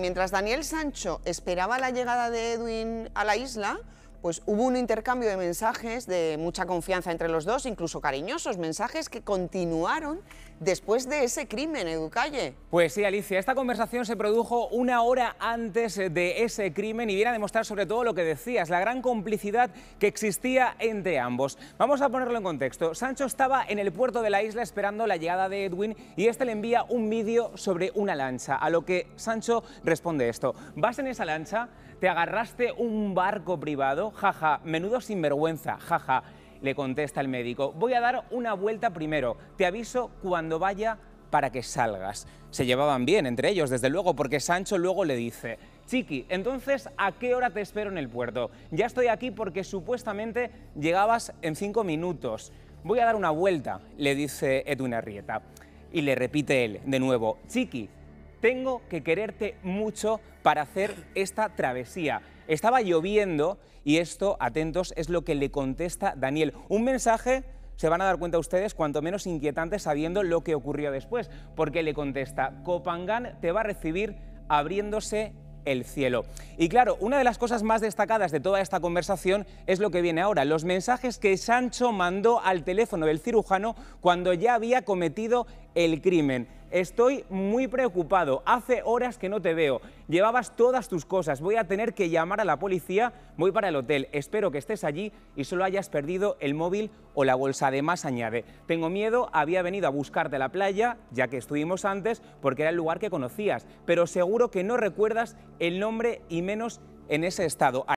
Mientras Daniel Sancho esperaba la llegada de Edwin a la isla, pues hubo un intercambio de mensajes de mucha confianza entre los dos, incluso cariñosos, mensajes que continuaron después de ese crimen, Educalle. Pues sí, Alicia, esta conversación se produjo una hora antes de ese crimen y viene a demostrar sobre todo lo que decías, la gran complicidad que existía entre ambos. Vamos a ponerlo en contexto. Sancho estaba en el puerto de la isla esperando la llegada de Edwin y este le envía un vídeo sobre una lancha, a lo que Sancho responde esto. ¿Vas en esa lancha? ¿Te agarraste un barco privado? Jaja, menudo sinvergüenza, jaja le contesta el médico. Voy a dar una vuelta primero, te aviso cuando vaya para que salgas. Se llevaban bien entre ellos, desde luego, porque Sancho luego le dice, Chiqui, entonces, ¿a qué hora te espero en el puerto? Ya estoy aquí porque supuestamente llegabas en cinco minutos. Voy a dar una vuelta, le dice Eduna rieta. Y le repite él de nuevo, Chiqui, tengo que quererte mucho para hacer esta travesía. Estaba lloviendo y esto, atentos, es lo que le contesta Daniel. Un mensaje se van a dar cuenta ustedes, cuanto menos inquietante sabiendo lo que ocurrió después, porque le contesta, Copangán te va a recibir abriéndose el cielo. Y claro, una de las cosas más destacadas de toda esta conversación es lo que viene ahora, los mensajes que Sancho mandó al teléfono del cirujano cuando ya había cometido el crimen. Estoy muy preocupado. Hace horas que no te veo. Llevabas todas tus cosas. Voy a tener que llamar a la policía. Voy para el hotel. Espero que estés allí y solo hayas perdido el móvil o la bolsa. Además, añade, tengo miedo. Había venido a buscarte la playa, ya que estuvimos antes, porque era el lugar que conocías. Pero seguro que no recuerdas el nombre y menos en ese estado.